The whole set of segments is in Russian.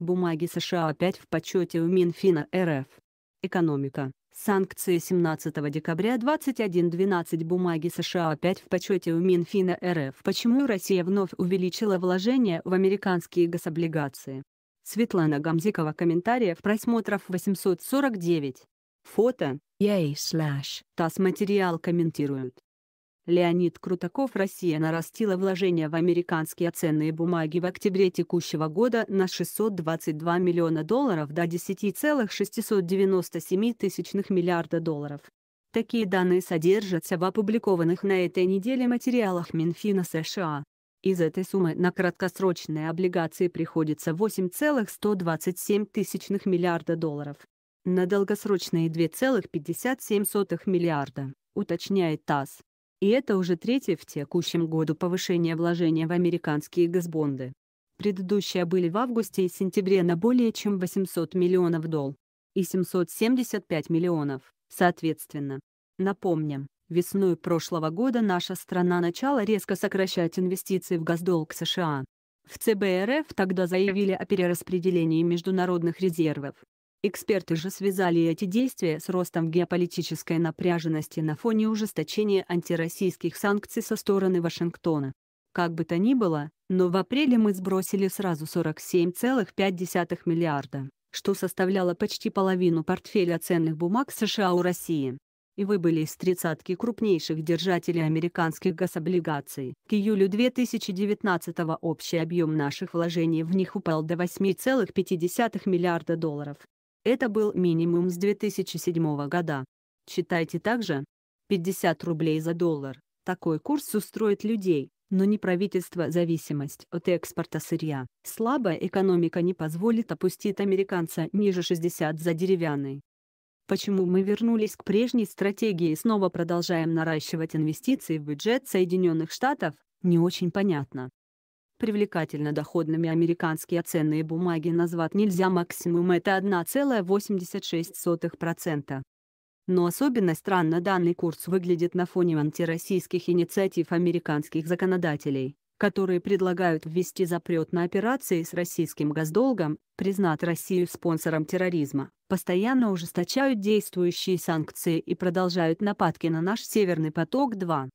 Бумаги США опять в почете у Минфина РФ. Экономика. Санкции 17 декабря 21.12 бумаги США опять в почете у Минфина РФ. Почему Россия вновь увеличила вложения в американские гособлигации? Светлана Гамзикова комментариев просмотров 849. Фото. Yay slash. ТАСС материал комментируют. Леонид Крутаков Россия нарастила вложения в американские ценные бумаги в октябре текущего года на 622 миллиона долларов до 10,697 тысячных миллиарда долларов. Такие данные содержатся в опубликованных на этой неделе материалах Минфина США. Из этой суммы на краткосрочные облигации приходится 8,127 тысячных миллиарда долларов. На долгосрочные 2,57 миллиарда, уточняет ТАСС. И это уже третье в текущем году повышение вложения в американские госбонды. Предыдущие были в августе и сентябре на более чем 800 миллионов долл. И 775 миллионов, соответственно. Напомним, весной прошлого года наша страна начала резко сокращать инвестиции в госдолг США. В ЦБ РФ тогда заявили о перераспределении международных резервов, Эксперты же связали эти действия с ростом геополитической напряженности на фоне ужесточения антироссийских санкций со стороны Вашингтона. Как бы то ни было, но в апреле мы сбросили сразу 47,5 миллиарда, что составляло почти половину портфеля ценных бумаг США у России. И вы были из тридцатки крупнейших держателей американских гособлигаций. К июлю 2019 общий объем наших вложений в них упал до 8,5 миллиарда долларов. Это был минимум с 2007 года. Читайте также, 50 рублей за доллар. Такой курс устроит людей, но не правительство зависимость от экспорта сырья. Слабая экономика не позволит опустить американца ниже 60 за деревянный. Почему мы вернулись к прежней стратегии и снова продолжаем наращивать инвестиции в бюджет Соединенных Штатов, не очень понятно. Привлекательно доходными американские ценные бумаги назвать нельзя максимум это 1,86%. Но особенно странно данный курс выглядит на фоне антироссийских инициатив американских законодателей, которые предлагают ввести запрет на операции с российским газдолгом, признать Россию спонсором терроризма, постоянно ужесточают действующие санкции и продолжают нападки на наш «Северный поток-2».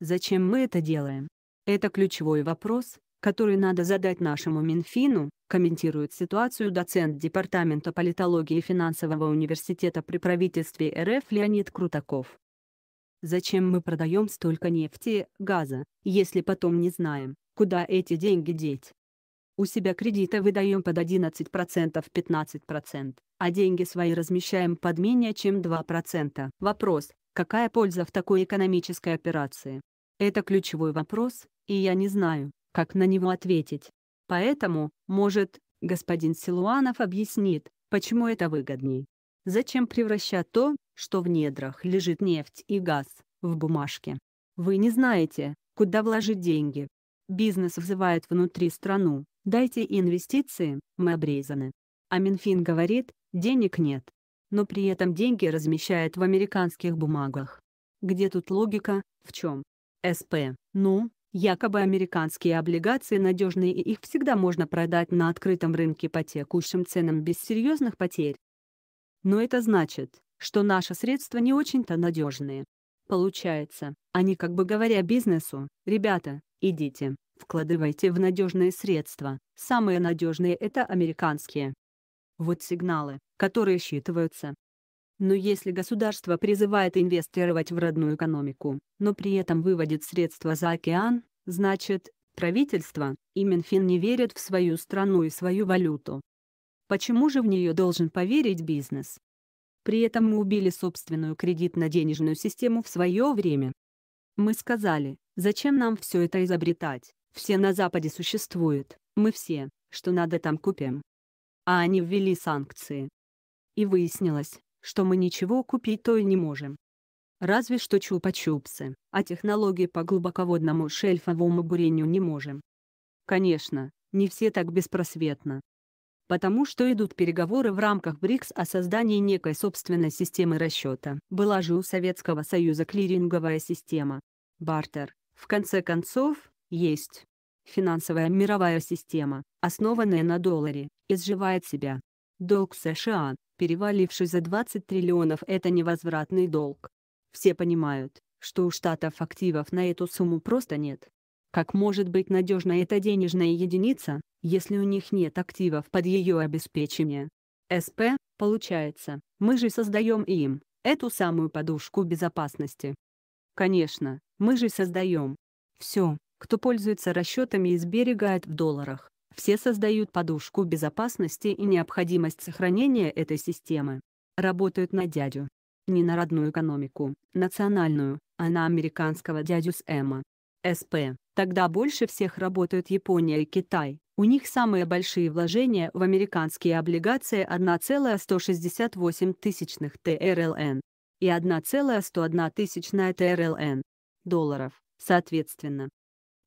Зачем мы это делаем? Это ключевой вопрос, который надо задать нашему Минфину, комментирует ситуацию доцент Департамента политологии финансового университета при правительстве РФ Леонид Крутаков. Зачем мы продаем столько нефти, газа, если потом не знаем, куда эти деньги деть? У себя кредиты выдаем под 11%-15%, а деньги свои размещаем под менее чем 2%. Вопрос, какая польза в такой экономической операции? Это ключевой вопрос, и я не знаю, как на него ответить. Поэтому, может, господин Силуанов объяснит, почему это выгоднее. Зачем превращать то, что в недрах лежит нефть и газ, в бумажки? Вы не знаете, куда вложить деньги. Бизнес взывает внутри страну, дайте инвестиции, мы обрезаны. А Минфин говорит, денег нет. Но при этом деньги размещает в американских бумагах. Где тут логика, в чем? СП, ну, Якобы американские облигации надежные и их всегда можно продать на открытом рынке по текущим ценам без серьезных потерь. Но это значит, что наши средства не очень-то надежные. Получается, они как бы говоря бизнесу, ребята, идите, вкладывайте в надежные средства, самые надежные это американские. Вот сигналы, которые считываются, но если государство призывает инвестировать в родную экономику, но при этом выводит средства за океан, значит, правительство и Минфин не верят в свою страну и свою валюту. Почему же в нее должен поверить бизнес? При этом мы убили собственную кредитно-денежную систему в свое время. Мы сказали, зачем нам все это изобретать, все на Западе существует, мы все, что надо там купим. А они ввели санкции. И выяснилось, что мы ничего купить-то и не можем. Разве что чупа-чупсы, а технологии по глубоководному шельфовому бурению не можем. Конечно, не все так беспросветно. Потому что идут переговоры в рамках БРИКС о создании некой собственной системы расчета. Была же у Советского Союза клиринговая система. Бартер, в конце концов, есть. Финансовая мировая система, основанная на долларе, изживает себя. Долг США, переваливший за 20 триллионов – это невозвратный долг. Все понимают, что у штатов активов на эту сумму просто нет. Как может быть надежна эта денежная единица, если у них нет активов под ее обеспечение? СП, получается, мы же создаем им эту самую подушку безопасности. Конечно, мы же создаем. Все, кто пользуется расчетами и сберегает в долларах, все создают подушку безопасности и необходимость сохранения этой системы. Работают на дядю. Не на родную экономику, национальную, а на американского дядю Сэма. СП. Тогда больше всех работают Япония и Китай. У них самые большие вложения в американские облигации 1,168 тысячных ТРЛН и 1,101 тысячная ТРЛН долларов, соответственно.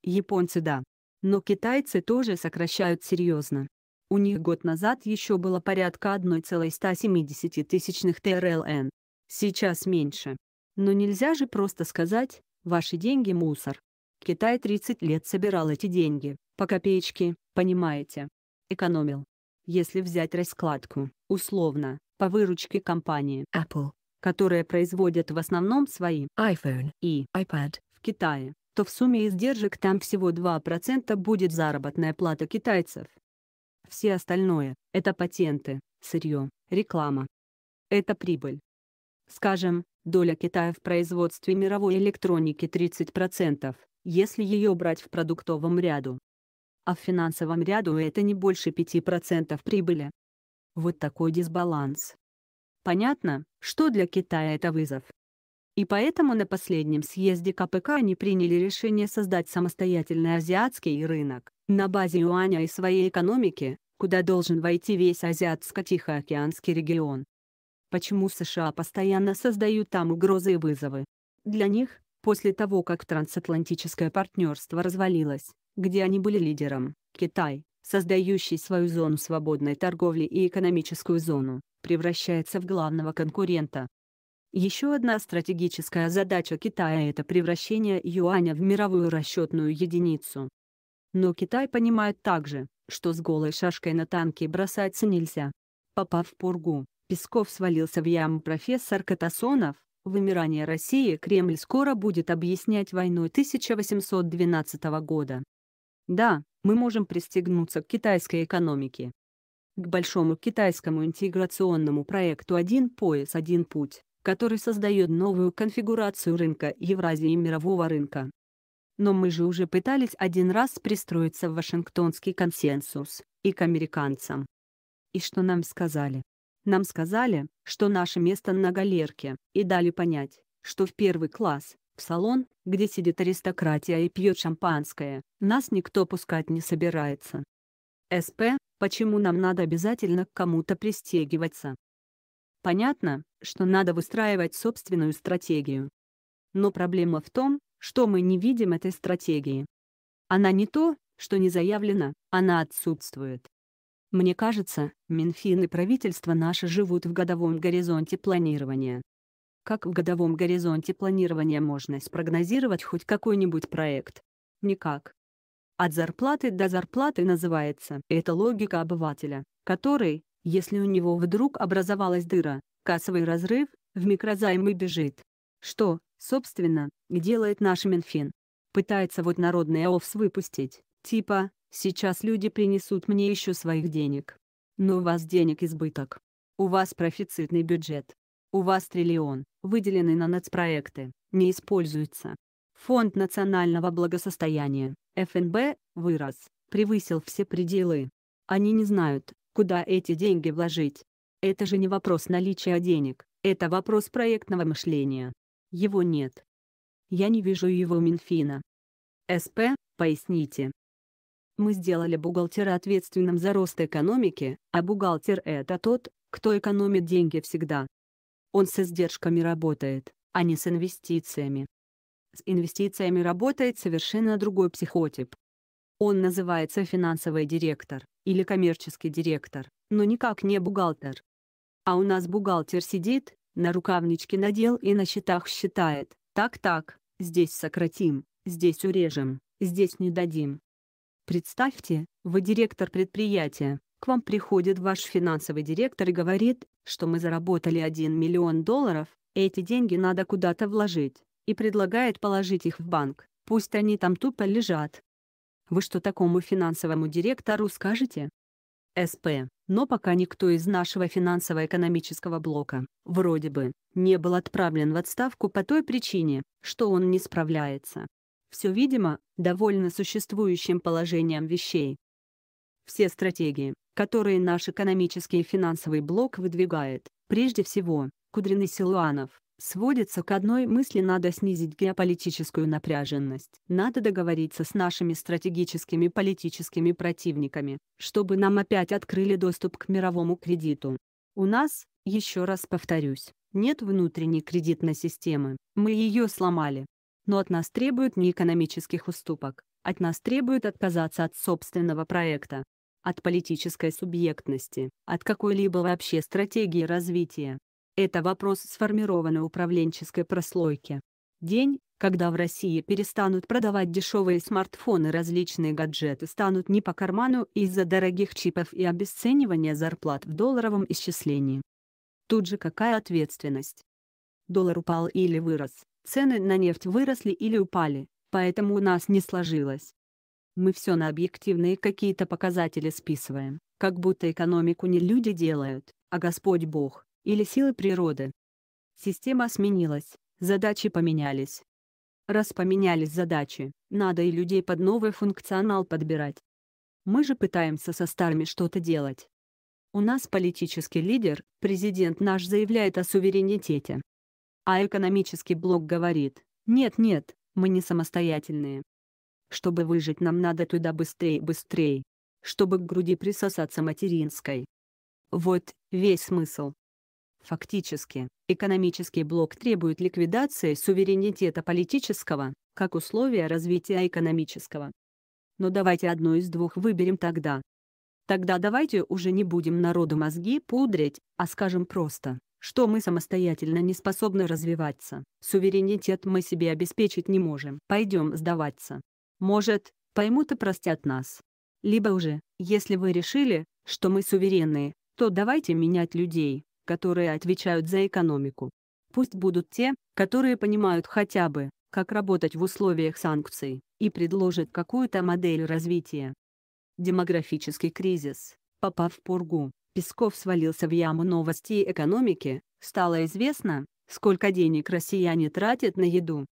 Японцы да, но китайцы тоже сокращают серьезно. У них год назад еще было порядка 1,170 тысячных ТРЛН. Сейчас меньше. Но нельзя же просто сказать «ваши деньги – мусор». Китай 30 лет собирал эти деньги, по копеечке, понимаете. Экономил. Если взять раскладку, условно, по выручке компании Apple, которые производят в основном свои iPhone и iPad в Китае, что в сумме издержек там всего 2% будет заработная плата китайцев. Все остальное – это патенты, сырье, реклама. Это прибыль. Скажем, доля Китая в производстве мировой электроники 30%, если ее брать в продуктовом ряду. А в финансовом ряду это не больше 5% прибыли. Вот такой дисбаланс. Понятно, что для Китая это вызов. И поэтому на последнем съезде КПК они приняли решение создать самостоятельный азиатский рынок, на базе юаня и своей экономики, куда должен войти весь Азиатско-Тихоокеанский регион. Почему США постоянно создают там угрозы и вызовы? Для них, после того как трансатлантическое партнерство развалилось, где они были лидером, Китай, создающий свою зону свободной торговли и экономическую зону, превращается в главного конкурента. Еще одна стратегическая задача Китая — это превращение юаня в мировую расчетную единицу. Но Китай понимает также, что с голой шашкой на танке бросаться нельзя. Попав в пургу, Песков свалился в яму профессор Катасонов, вымирание России Кремль скоро будет объяснять войной 1812 года. Да, мы можем пристегнуться к китайской экономике. К большому китайскому интеграционному проекту «Один пояс, один путь» который создает новую конфигурацию рынка Евразии и мирового рынка. Но мы же уже пытались один раз пристроиться в Вашингтонский консенсус, и к американцам. И что нам сказали? Нам сказали, что наше место на галерке, и дали понять, что в первый класс, в салон, где сидит аристократия и пьет шампанское, нас никто пускать не собирается. СП, почему нам надо обязательно к кому-то пристегиваться? Понятно, что надо выстраивать собственную стратегию. Но проблема в том, что мы не видим этой стратегии. Она не то, что не заявлена, она отсутствует. Мне кажется, Минфин и правительство наши живут в годовом горизонте планирования. Как в годовом горизонте планирования можно спрогнозировать хоть какой-нибудь проект? Никак. От зарплаты до зарплаты называется. Это логика обывателя, который, если у него вдруг образовалась дыра, кассовый разрыв, в микрозаймы бежит. Что, собственно, делает наш Минфин? Пытается вот народный ОФС выпустить, типа, сейчас люди принесут мне еще своих денег. Но у вас денег избыток. У вас профицитный бюджет. У вас триллион, выделенный на нацпроекты, не используется. Фонд национального благосостояния, ФНБ, вырос, превысил все пределы. Они не знают, куда эти деньги вложить, это же не вопрос наличия денег, это вопрос проектного мышления. Его нет. Я не вижу его Минфина. СП, поясните. Мы сделали бухгалтера ответственным за рост экономики, а бухгалтер – это тот, кто экономит деньги всегда. Он с издержками работает, а не с инвестициями. С инвестициями работает совершенно другой психотип. Он называется финансовый директор или коммерческий директор, но никак не бухгалтер. А у нас бухгалтер сидит, на рукавнички надел и на счетах считает. Так-так, здесь сократим, здесь урежем, здесь не дадим. Представьте, вы директор предприятия, к вам приходит ваш финансовый директор и говорит, что мы заработали 1 миллион долларов, эти деньги надо куда-то вложить, и предлагает положить их в банк, пусть они там тупо лежат. Вы что такому финансовому директору скажете? СП, но пока никто из нашего финансово-экономического блока, вроде бы, не был отправлен в отставку по той причине, что он не справляется. Все, видимо, довольно существующим положением вещей. Все стратегии, которые наш экономический и финансовый блок выдвигает, прежде всего, Кудрин и Силуанов, сводится к одной мысли «надо снизить геополитическую напряженность, надо договориться с нашими стратегическими политическими противниками, чтобы нам опять открыли доступ к мировому кредиту. У нас, еще раз повторюсь, нет внутренней кредитной системы, мы ее сломали. Но от нас требуют не экономических уступок, от нас требуют отказаться от собственного проекта, от политической субъектности, от какой-либо вообще стратегии развития, это вопрос сформированной управленческой прослойки. День, когда в России перестанут продавать дешевые смартфоны различные гаджеты станут не по карману из-за дорогих чипов и обесценивания зарплат в долларовом исчислении. Тут же какая ответственность? Доллар упал или вырос, цены на нефть выросли или упали, поэтому у нас не сложилось. Мы все на объективные какие-то показатели списываем, как будто экономику не люди делают, а Господь Бог или силы природы. Система сменилась, задачи поменялись. Раз поменялись задачи, надо и людей под новый функционал подбирать. Мы же пытаемся со старыми что-то делать. У нас политический лидер, президент наш заявляет о суверенитете. А экономический блок говорит, нет-нет, мы не самостоятельные. Чтобы выжить нам надо туда быстрее-быстрее. Чтобы к груди присосаться материнской. Вот, весь смысл. Фактически, экономический блок требует ликвидации суверенитета политического, как условия развития экономического. Но давайте одно из двух выберем тогда. Тогда давайте уже не будем народу мозги пудрить, а скажем просто, что мы самостоятельно не способны развиваться, суверенитет мы себе обеспечить не можем, пойдем сдаваться. Может, поймут и простят нас. Либо уже, если вы решили, что мы суверенные, то давайте менять людей, которые отвечают за экономику. Пусть будут те, которые понимают хотя бы, как работать в условиях санкций, и предложат какую-то модель развития. Демографический кризис. Попав в пургу, Песков свалился в яму новостей экономики, стало известно, сколько денег россияне тратят на еду.